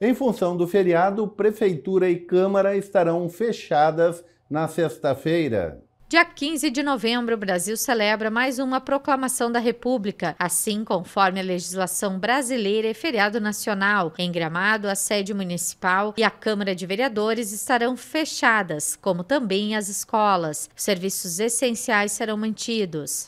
Em função do feriado, Prefeitura e Câmara estarão fechadas na sexta-feira. Dia 15 de novembro, o Brasil celebra mais uma proclamação da República. Assim, conforme a legislação brasileira, é feriado nacional. Em Gramado, a sede municipal e a Câmara de Vereadores estarão fechadas, como também as escolas. serviços essenciais serão mantidos.